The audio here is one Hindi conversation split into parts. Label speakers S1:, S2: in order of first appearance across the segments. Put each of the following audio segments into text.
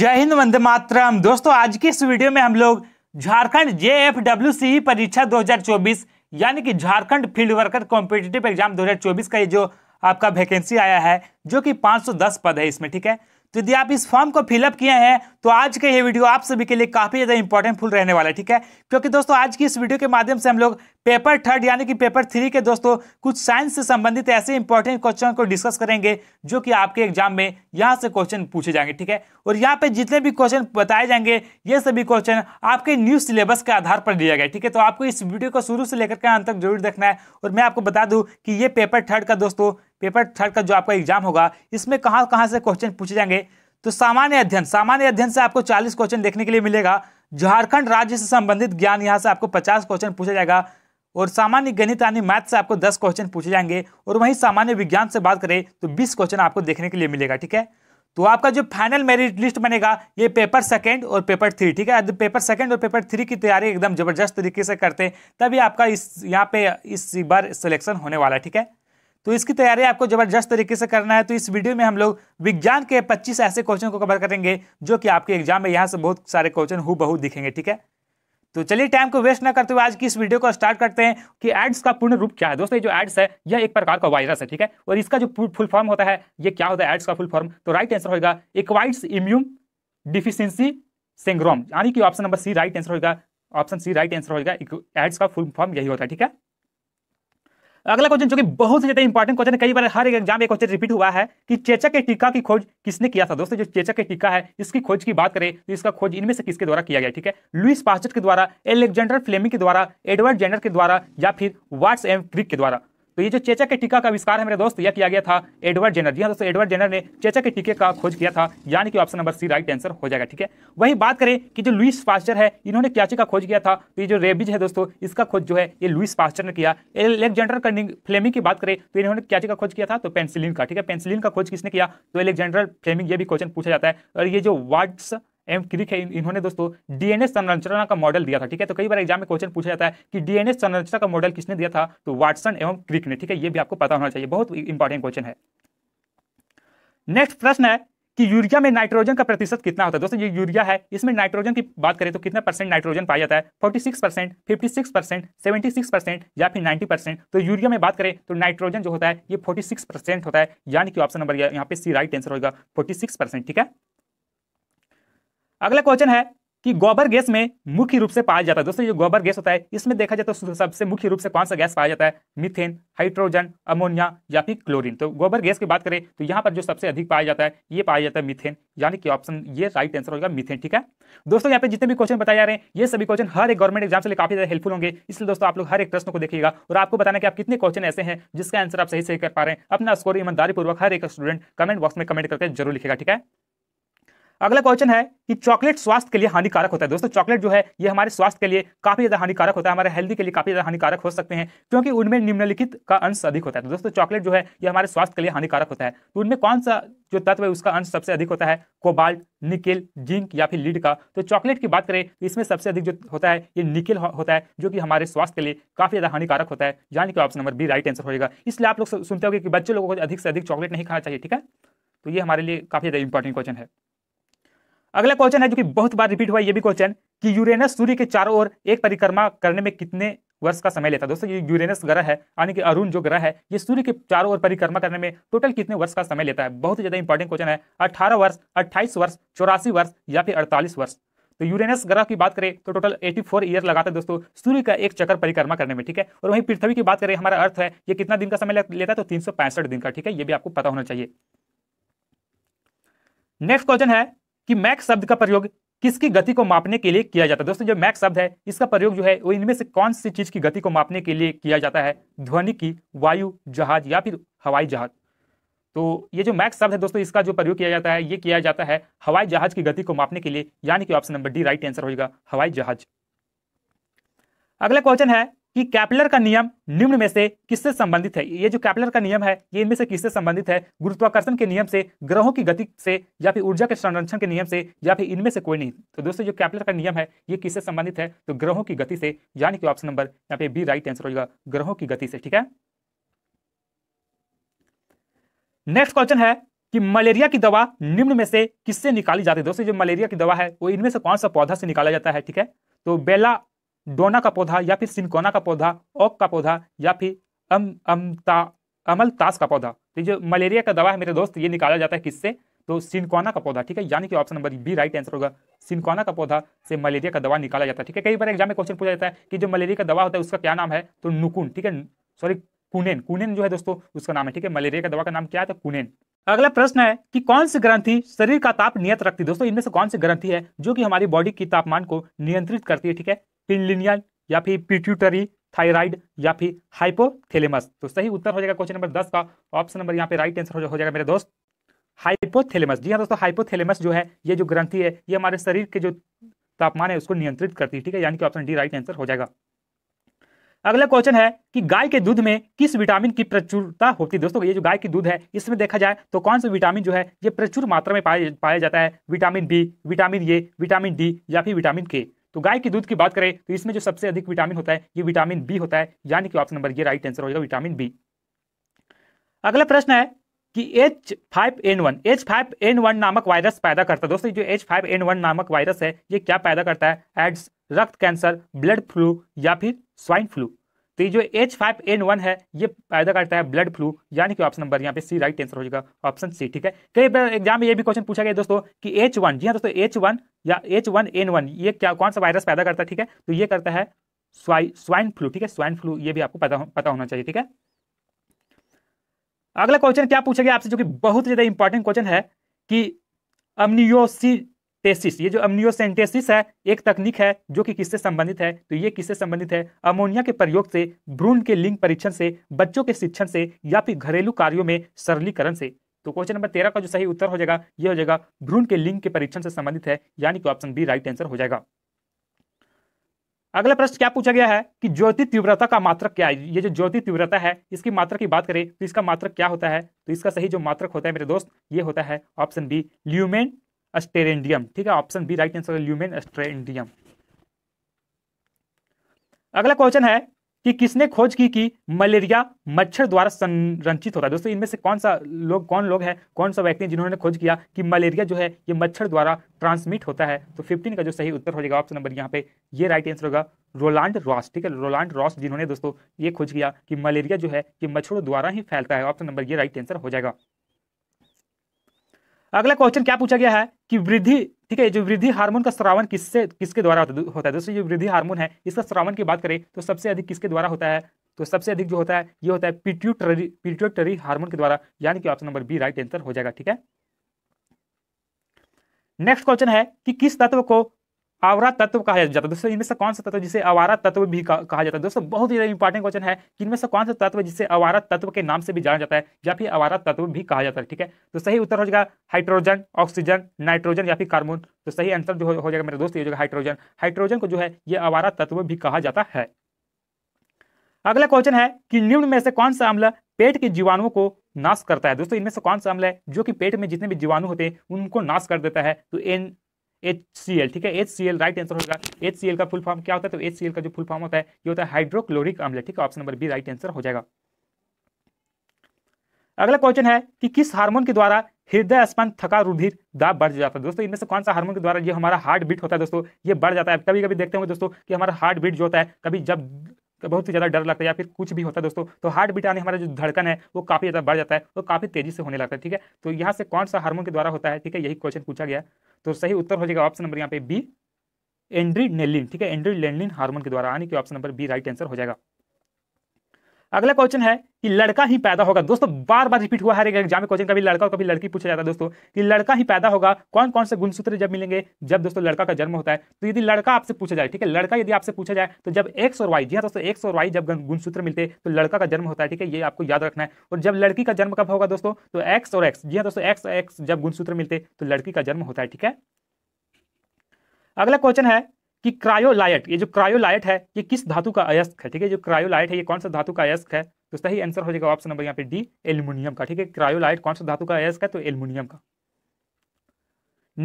S1: जय हिंद वंदे मातरम दोस्तों आज की इस वीडियो में हम लोग झारखंड जे एफ परीक्षा 2024 यानी कि Jharkhand field worker competitive exam 2024 का ये जो आपका वैकेंसी आया है जो कि 510 पद है इसमें ठीक है तो यदि आप इस फॉर्म को फिलअप किए हैं तो आज का ये वीडियो आप सभी के लिए काफ़ी ज़्यादा फुल रहने वाला है ठीक है क्योंकि दोस्तों आज की इस वीडियो के माध्यम से हम लोग पेपर थर्ड यानी कि पेपर थ्री के दोस्तों कुछ साइंस से संबंधित ऐसे इंपॉर्टेंट क्वेश्चन को डिस्कस करेंगे जो कि आपके एग्जाम में यहाँ से क्वेश्चन पूछे जाएंगे ठीक है और यहाँ पे जितने भी क्वेश्चन बताए जाएंगे ये सभी क्वेश्चन आपके न्यू सिलेबस के आधार पर लिया गया ठीक है तो आपको इस वीडियो को शुरू से लेकर के अंत तक जरूर देखना है और मैं आपको बता दूँ कि ये पेपर थर्ड का दोस्तों पेपर थर्ड का जो आपका एग्जाम होगा इसमें कहाँ कहाँ से क्वेश्चन पूछे जाएंगे तो सामान्य अध्ययन सामान्य अध्ययन से आपको 40 क्वेश्चन देखने के लिए मिलेगा झारखंड राज्य से संबंधित ज्ञान यहाँ से आपको 50 क्वेश्चन पूछा जाएगा और सामान्य गणित यानी मैथ से आपको 10 क्वेश्चन पूछे जाएंगे और वहीं सामान्य विज्ञान से बात करें तो बीस क्वेश्चन आपको देखने के लिए मिलेगा ठीक है तो आपका जो फाइनल मेरिट लिस्ट बनेगा ये पेपर सेकंड और पेपर थ्री ठीक है पेपर सेकंड और पेपर थ्री की तैयारी एकदम जबरदस्त तरीके से करते हैं तभी आपका इस यहाँ पे इस बार सिलेक्शन होने वाला है ठीक है तो इसकी तैयारी आपको जबरदस्त तरीके से करना है तो इस वीडियो में हम लोग विज्ञान के 25 ऐसे क्वेश्चन को कवर करेंगे जो कि आपके एग्जाम में यहाँ से बहुत सारे क्वेश्चन हु बहु दिखेंगे ठीक है तो चलिए टाइम को वेस्ट ना करते हुए आज की इस वीडियो को स्टार्ट करते हैं कि एड्स का पूर्ण रूप क्या है दोस्तों ये जो एड्स है यह एक प्रकार का वायरस है ठीक है और इसका जो फुल फॉर्म होता है ये क्या होता है एड्स का फुल फॉर्म तो राइट आंसर होगा इक्वाइट्स इम्यून डिफिशियंसी सिंग्रोम यानी कि option number C right answer होगा ऑप्शन सी राइट आंसर होगा एड्स का फुल फॉर्म यही होता है ठीक है अगला क्वेश्चन जो कि बहुत ही ज्यादा इंपॉर्टेंट क्वेश्चन है कई बार हर एक एग्जाम एक क्वेश्चन रिपीट हुआ है कि चेचक के टीका की खोज किसने किया था दोस्तों जो चेचक के टीका है इसकी खोज की बात करें तो इसका खोज इनमें से किसके द्वारा किया गया ठीक है लुइस पास्टर के द्वारा एलेक्जेंडर फ्लेमिंग के द्वारा एडवर्ड जेनर के द्वारा या फिर वाट्स एम क्रिक के द्वारा तो ये जो चेचक के टीका का आविष्कार है मेरे दोस्त यह किया गया था एडवर्ड जेनर जी हाँ दोस्तों एडवर्ड जेनर ने चेचक के टीके का खोज किया था यानी कि option number C right answer हो जाएगा ठीक है वही बात करें कि जो लुइस पास्टर है इन्होंने क्याचे का खोज किया था तो ये जो रेबिज है दोस्तों इसका खोज जो है ये लुइस पास्टर ने किया एलेक्जेंडर कर्निंग फ्लेमिंग की बात करें तो इन्होंने क्याचे का खोज किया था तो पेंसिलिन का ठीक है पेंसिलिन का खोज किसने किया तो एलेक्जेंडर फ्लेमिंग ये भी क्वेश्चन पूछा जाता है और ये जो वाट्स एम क्रिक है इन्होंने दोस्तों डीएनए संरचना का मॉडल दिया था ठीक है तो कई बार एग्जाम में क्वेश्चन पूछा जाता है कि डीएनए संरचना का मॉडल किसने दिया था तो वाटसन एवं क्रिक ने ठीक है ये भी आपको पता होना चाहिए बहुत इंपॉर्टेंट क्वेश्चन है नेक्स्ट प्रश्न है कि यूरिया में नाइट्रोजन का प्रतिशत कितना होता है दोस्तों ये यूरिया है इसमें नाइट्रोजन की बात करें तो कितना परसेंट नाइट्रोजन पाया जाता है 46 percent fifty percent seventy percent या फिर 90 परसेंट तो यूरिया में बात करें तो नाइट्रोजन जो होता है ये 46 परसेंट होता है यानी कि ऑप्शन नंबर यहाँ पे सी राइट आंसर होगा फोर्टी ठीक है अगला क्वेश्चन है कि गोबर गैस में मुख्य रूप से पाया जाता है दोस्तों ये गोबर गैस होता है इसमें देखा जाए तो सबसे मुख्य रूप से कौन सा गैस पाया जाता है मिथेन हाइड्रोजन अमोनिया या फिर क्लोरीन तो गोबर गैस की बात करें तो यहाँ पर जो सबसे अधिक पाया जाता है ये पाया जाता है मिथेन यानी कि ऑप्शन ये राइट आंसर होगा मिथेन ठीक है दोस्तों यहाँ पे जितने भी क्वेश्चन बताए जा रहे हैं ये सभी क्वेश्चन हर एक गवर्नमेंट एग्जाम से काफी ज्यादा हेल्पफुल होंगे इसलिए दोस्तों आप लोग हर एक प्रश्न को देखिएगा और आपको बताना कि आप कितने क्वेश्चन ऐसे हैं जिसका आंसर आप सही सही कर पा रहे हैं अपना स्कोर ईमानदारी पूर्वक हर एक स्टूडेंट कमेंट बॉक्स में कमेंट करके जरूर लिखेगा ठीक है अगला क्वेश्चन है कि चॉकलेट स्वास्थ्य के लिए हानिकारक होता है दोस्तों चॉकलेट जो है ये हमारे स्वास्थ्य के लिए काफी ज्यादा हानिकारक होता है हमारे हेल्दी के लिए काफी ज्यादा हानिकारक हो सकते हैं क्योंकि उनमें निम्नलिखित का अंश अधिक होता है तो दोस्तों चॉकलेट जो है ये हमारे स्वास्थ्य के लिए हानिकारक होता है तो उनमें कौन सा जो तत्व है उसका अंश सबसे अधिक होता है कोबाल्ट निकेल जिंक या फिर लीड का तो चॉकलेट की बात करें तो इसमें सबसे अधिक जो होता है ये निकेल होता है जो कि हमारे स्वास्थ्य के लिए काफी ज्यादा हानिकारक होता है यानी कि option number B right answer होगा इसलिए आप लोग सुनते हो कि बच्चे लोगों को अधिक से अधिक चॉकलेट नहीं खाना चाहिए ठीक है तो ये हमारे लिए काफी ज्यादा इंपॉर्टेंट क्वेश्चन है अगला क्वेश्चन है जो कि बहुत बार रिपीट हुआ ये भी क्वेश्चन कि यूरेनस सूर्य के चारों ओर एक परिक्रमा करने में कितने वर्ष का समय लेता है दोस्तों ये यूरेनस ग्रह है यानी कि अरुण जो ग्रह है ये सूर्य के चारों ओर परिक्रमा करने में टोटल कितने वर्ष का समय लेता है बहुत ही ज्यादा इंपॉर्टेंट क्वेश्चन है अठारह वर्ष अट्ठाईस वर्ष चौरासी वर्ष या फिर अड़तालीस वर्ष तो यूरेनस ग्रह की बात करें तो टोटल 84 फोर ईयर लगाता है दोस्तों सूर्य का एक चक्कर परिक्रमा करने में ठीक है और वहीं पृथ्वी की बात करें हमारा अर्थ है ये कितना दिन का समय लेता है तो तीन दिन का ठीक है ये भी आपको पता होना चाहिए नेक्स्ट क्वेश्चन है कि मैक शब्द का प्रयोग किसकी गति को मापने के लिए किया जाता है दोस्तों जो मैक शब्द है इसका प्रयोग जो है वो इनमें से कौन सी चीज की गति को मापने के लिए किया जाता है ध्वनि की वायु जहाज या फिर हवाई जहाज तो ये जो मैक शब्द है दोस्तों इसका जो प्रयोग किया जाता है ये किया जाता है हवाई जहाज की गति को मापने के लिए यानी कि option number D right answer होगा हवाई जहाज अगला क्वेश्चन है कि कैपलर का नियम निम्न में से किससे संबंधित है ये जो कैपलर का नियम है ये इनमें से किससे संबंधित है गुरुत्वाकर्षण के नियम से ग्रहों की गति से या फिर ऊर्जा के संरक्षण के नियम से या फिर इनमें से कोई नहीं तो दोस्तों जो कैपलर का नियम है ये किससे संबंधित है तो ग्रहों की गति से यानी कि ऑप्शन नंबर यहाँ पे बी राइट आंसर होगा ग्रहों की गति से ठीक है नेक्स्ट क्वेश्चन है कि मलेरिया की दवा निम्न में से किससे निकाली जाती है दोस्तों जो मलेरिया की दवा है वो इनमें से कौन सा पौधा से निकाला जाता है ठीक है तो बेला डोना का पौधा या फिर सिनकोना का पौधा ओक का पौधा या फिर अम अमता अमल ताश का पौधा तो जो मलेरिया का दवा है मेरे दोस्त ये निकाला जाता है किससे तो सिनकोना का पौधा ठीक है यानी कि option number B right answer होगा सिनकोना का पौधा से मलेरिया का दवा निकाला जाता है ठीक है कई बार एग्जाम में क्वेश्चन पूछा जाता है कि जो मलेरिया का दवा होता है उसका क्या नाम है तो नुकुन ठीक है सॉरी कुनेन कुनेन जो है दोस्तों उसका नाम है ठीक है मलेरिया का दवा का नाम क्या है तो कुनेन अगला प्रश्न है कि कौन सी ग्रंथि शरीर का ताप नियत रखती है दोस्तों इनमें से कौन सी ग्रंथि है जो कि हमारी बॉडी की तापमान को नियंत्रित करती है ठीक है पिलिनियल या फिर पिट्यूटरी थायराइड या फिर हाइपोथेलेमस तो सही उत्तर हो जाएगा क्वेश्चन नंबर दस का ऑप्शन नंबर यहाँ पे राइट आंसर हो जाएगा मेरे दोस्त हाइपोथेलेमस जी हाँ दोस्तों हाइपोथेलेमस जो है ये जो ग्रंथि है ये हमारे शरीर के जो तापमान है उसको नियंत्रित करती है ठीक है यानी कि ऑप्शन डी राइट आंसर हो जाएगा अगला क्वेश्चन है कि गाय के दूध में किस विटामिन की प्रचुरता होती है दोस्तों ये जो गाय की दूध है इसमें देखा जाए तो कौन सा विटामिन जो है ये प्रचुर मात्रा में पाया पाया जाता है vitamin B vitamin A vitamin D या फिर विटामिन के तो गाय के दूध की बात करें तो इसमें जो सबसे अधिक विटामिन होता है ये विटामिन बी होता है यानी कि ऑप्शन नंबर ये राइट आंसर हो जाएगा विटामिन बी अगला प्रश्न है कि H five N one H five N one नामक वायरस पैदा करता है दोस्तों जो एच फाइव एन वन नामक वायरस है ये क्या पैदा करता है एड्स रक्त कैंसर ब्लड फ्लू या फिर स्वाइन फ्लू तो जो एच फाइव एन वन है ये पैदा करता है ब्लड फ्लू यानी कि ऑप्शन नंबर यहाँ पे सी राइट आंसर हो जाएगा ऑप्शन सी ठीक है कई बार एग्जाम में ये भी क्वेश्चन पूछा गया दोस्तों कि एच वन जी हाँ दोस्तों एच वन या एच वन एन वन ये क्या कौन सा वायरस पैदा करता है ठीक है तो ये करता है स्वाइन फ्लू ठीक है स्वाइन फ्लू ये भी आपको पता पता होना चाहिए ठीक है अगला क्वेश्चन क्या पूछा गया आपसे जो कि बहुत ज्यादा इंपॉर्टेंट क्वेश्चन है कि अम्नियोसी टेसिस ये जो अम्नियोसेंटेसिस है एक तकनीक है जो कि किससे संबंधित है तो ये किससे संबंधित है अमोनिया के प्रयोग से भ्रूण के लिंग परीक्षण से बच्चों के शिक्षण से या फिर घरेलू कार्यों में सरलीकरण से तो क्वेश्चन नंबर तेरह का जो सही उत्तर हो जाएगा ये हो जाएगा भ्रूण के लिंग के परीक्षण से संबंधित है यानी कि ऑप्शन बी राइट आंसर हो जाएगा अगला प्रश्न क्या पूछा गया है कि ज्योति तीव्रता का मात्रक क्या है ये जो ज्योति तीव्रता है इसकी मात्रक की बात करें तो इसका मात्रक क्या होता है तो इसका सही जो मात्रक होता है मेरे दोस्त ये होता है ऑप्शन बी ल्यूमेन अस्टेरेंडियम ठीक है ऑप्शन बी राइट आंसर ल्यूमेन अस्टेरेंडियम अगला क्वेश्चन है कि किसने खोज की कि मलेरिया मच्छर द्वारा संरक्षित होता है दोस्तों इनमें से कौन सा लोग कौन लोग हैं कौन सा व्यक्ति जिन्होंने खोज किया कि मलेरिया जो है ये मच्छर द्वारा ट्रांसमिट होता है तो 15 का जो सही उत्तर हो जाएगा ऑप्शन नंबर यहाँ पे ये राइट आंसर होगा रोलांड रॉस ठीक है रोलांड रॉस जिन्होंने दोस्तों ये खोज किया कि मलेरिया जो है ये मच्छरों द्वारा ही फैलता है ऑप्शन नंबर ये राइट आंसर हो जाएगा अगला क्वेश्चन क्या पूछा गया है कि वृद्धि ठीक है जो वृद्धि हार्मोन का श्रावण किससे किसके द्वारा होता है दोस्तों जो वृद्धि हार्मोन है इसका श्रावण की बात करें तो सबसे अधिक किसके द्वारा होता है तो सबसे अधिक जो होता है ये होता है पिट्यूटरी पिट्यूटरी हार्मोन के द्वारा यानी कि option number B right answer हो जाएगा ठीक है नेक्स्ट क्वेश्चन है कि किस तत्व को आवरा तत्व कहा जाता है तो दोस्तों इनमें से कौन सा तत्व जिसे आवारा तत्व भी कहा जाता है दोस्तों बहुत ही इंपॉर्टेंट क्वेश्चन है कि इनमें से कौन सा तत्व जिसे आवारा तत्व के नाम से भी जाना जाता है या फिर आवारा तत्व भी कहा जाता है ठीक है तो सही उत्तर हो जाएगा हाइड्रोजन ऑक्सीजन नाइट्रोजन या फिर कार्बन तो सही आंसर जो हो जाएगा मेरे दोस्त ये हाइड्रोजन हाइड्रोजन को जो है ये आवारा तत्व भी कहा जाता है अगला क्वेश्चन है कि निम्न में से कौन सा अम्ल पेट के जीवाणुओं को नाश करता है दोस्तों इनमें से कौन सा अम्ल है जो कि पेट में जितने भी जीवाणु होते हैं उनको नाश कर देता है तो एन एच सी एल ठीक है H C L right answer होगा एच सी एल का फुल फॉर्म क्या होता है तो एच सी एल का जो फुल फॉर्म होता है ये होता है हाइड्रोक्लोरिक अम्ल ठीक है option number B right answer हो जाएगा अगला क्वेश्चन है कि किस हार्मोन के द्वारा हृदय स्पन थका रुधिर दाब बढ़ जाता है दोस्तों इनमें से कौन सा हार्मोन के द्वारा ये हमारा हार्ट बीट होता है दोस्तों ये बढ़ जाता है कभी कभी देखते होंगे दोस्तों कि हमारा हार्ट बीट जो होता है कभी जब तो बहुत ही ज़्यादा डर लगता है या फिर कुछ भी होता है दोस्तों तो हार्ट बीट आने हमारा जो धड़कन है वो काफ़ी ज़्यादा बढ़ जाता है वो काफ़ी तेज़ी से होने लगता है ठीक है तो यहाँ से कौन सा हार्मोन के द्वारा होता है ठीक है यही क्वेश्चन पूछा गया तो सही उत्तर हो जाएगा ऑप्शन नंबर यहाँ पे बी एंड्रीनेलिन ठीक है एंड्रीनेलिन हार्मोन के द्वारा आने की option number B right answer हो जाएगा अगला क्वेश्चन है कि लड़का ही पैदा होगा दोस्तों बार बार रिपीट हुआ हर एक एग्जाम में क्वेश्चन कभी लड़का और कभी लड़की पूछा जाता है दोस्तों कि लड़का ही पैदा होगा कौन कौन से गुणसूत्र जब मिलेंगे जब दोस्तों लड़का का जन्म होता है तो यदि लड़का आपसे पूछा जाए ठीक है लड़का यदि आपसे पूछा जाए तो जब एक्स और वाई जी हाँ दोस्तों एक्स और वाई जब गुणसूत्र मिलते तो लड़का का जन्म होता है ठीक है ये आपको याद रखना है और जब लड़की का जन्म कब होगा दोस्तों तो एक्स और एक्स जी हाँ दोस्तों एक्स एक्स जब गुणसूत्र मिलते तो लड़की का जन्म होता है ठीक है अगला क्वेश्चन है कि क्रायोलाइट ये जो क्रायोलाइट है ये किस धातु का अयस्क है ठीक है जो क्रायोलाइट है ये कौन सा धातु का अयस्क है तो सही आंसर हो जाएगा ऑप्शन नंबर यहाँ पे डी एल्यूमिनियम का ठीक है क्रायोलाइट कौन सा धातु का अयस्क है तो एल्यूमिनियम का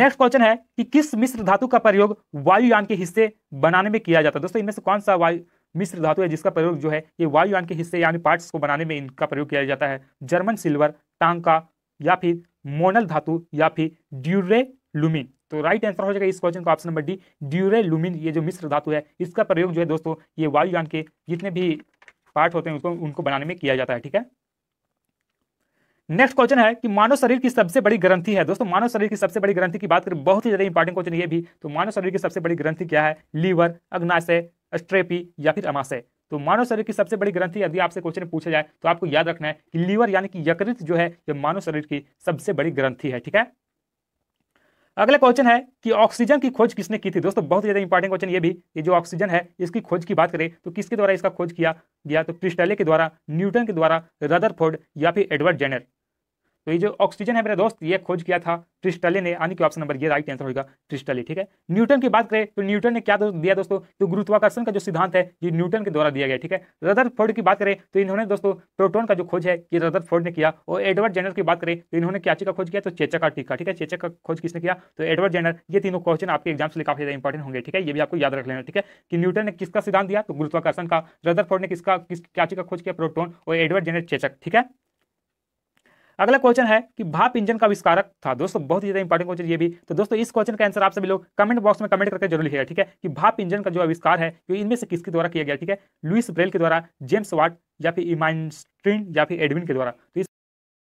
S1: नेक्स्ट क्वेश्चन है कि किस मिश्र धातु का प्रयोग वायुयान के हिस्से बनाने में किया जाता है दोस्तों इनमें से कौन सा वायु मिश्र धातु है जिसका प्रयोग जो है ये वायुयान के हिस्से यानी पार्ट्स को बनाने में इनका प्रयोग किया जाता है जर्मन सिल्वर टांका या फिर मोनल धातु या फिर ड्यूरे लुमिन तो राइट आंसर हो जाएगा इस क्वेश्चन का option number D duralumin ये जो मिश्र धातु है इसका प्रयोग जो है दोस्तों ये वायुयान के जितने भी पार्ट होते हैं उसको उनको बनाने में किया जाता है ठीक है नेक्स्ट क्वेश्चन है कि मानव शरीर की सबसे बड़ी ग्रंथि है दोस्तों मानव शरीर की सबसे बड़ी ग्रंथि की बात करें बहुत ही ज्यादा इंपॉर्टेंट क्वेश्चन ये भी तो मानव शरीर की सबसे बड़ी ग्रंथि क्या है लीवर अग्नाशय स्ट्रेपी या फिर अमाशय तो मानव शरीर की सबसे बड़ी ग्रंथि यदि आपसे क्वेश्चन पूछा जाए तो आपको याद रखना है कि लीवर यानी कि यकृत जो है ये मानव शरीर की सबसे बड़ी ग्रंथि है ठीक है अगला क्वेश्चन है कि ऑक्सीजन की खोज किसने की थी दोस्तों बहुत ज्यादा इंपॉर्टेंट क्वेश्चन ये भी ये जो ऑक्सीजन है इसकी खोज की बात करें तो किसके द्वारा इसका खोज किया गया तो क्रिस्टले के द्वारा न्यूटन के द्वारा रदरफोर्ड या फिर एडवर्ड जेनर तो ये जो ऑक्सीजन है मेरा दोस्त ये खोज किया था क्रिस्टले ने यानी कि ऑप्शन नंबर ये राइट आंसर होगा क्रिस्टली ठीक है न्यूटन की बात करें तो न्यूटन ने क्या दिया दोस्तों तो गुरुत्वाकर्षण का जो सिद्धांत है ये न्यूटन के द्वारा दिया गया ठीक है रदर फोर्ड की बात करें तो इन्होंने दोस्तों प्रोटोन का जो खोज है ये रदर फोर्ड ने किया और एडवर्ड जेनर की बात करें तो इन्होंने क्या का खोज किया तो चेचक का टीका ठीक है चेचक का खोज किसने किया तो एडवर्ड जेनर ये तीनों क्वेश्चन आपके एग्जाम से काफी ज्यादा इंपॉर्टेंट होंगे ठीक है ये भी आपको याद रख लेना ठीक है कि न्यूटन ने किसका सिद्धांत दिया तो गुरुत्वाकर्षण का रदर ने किसका किस क्याची का खोज किया प्रोटोन और एडवर्ड जेनर चेचक ठीक है अगला क्वेश्चन है कि भाप इंजन का आविष्कारक था दोस्तों बहुत ही ज्यादा इंपॉर्टेंट क्वेश्चन ये भी तो दोस्तों इस क्वेश्चन का आंसर आप सभी लोग कमेंट बॉक्स में कमेंट करके जरूर लिखेगा ठीक है कि भाप इंजन का जो आविष्कार है जो इनमें से किसके द्वारा किया गया ठीक है लुइस ब्रेल के द्वारा जेम्स वाट या फिर इमाइंस्ट्रीन या फिर एडविन के द्वारा तो इस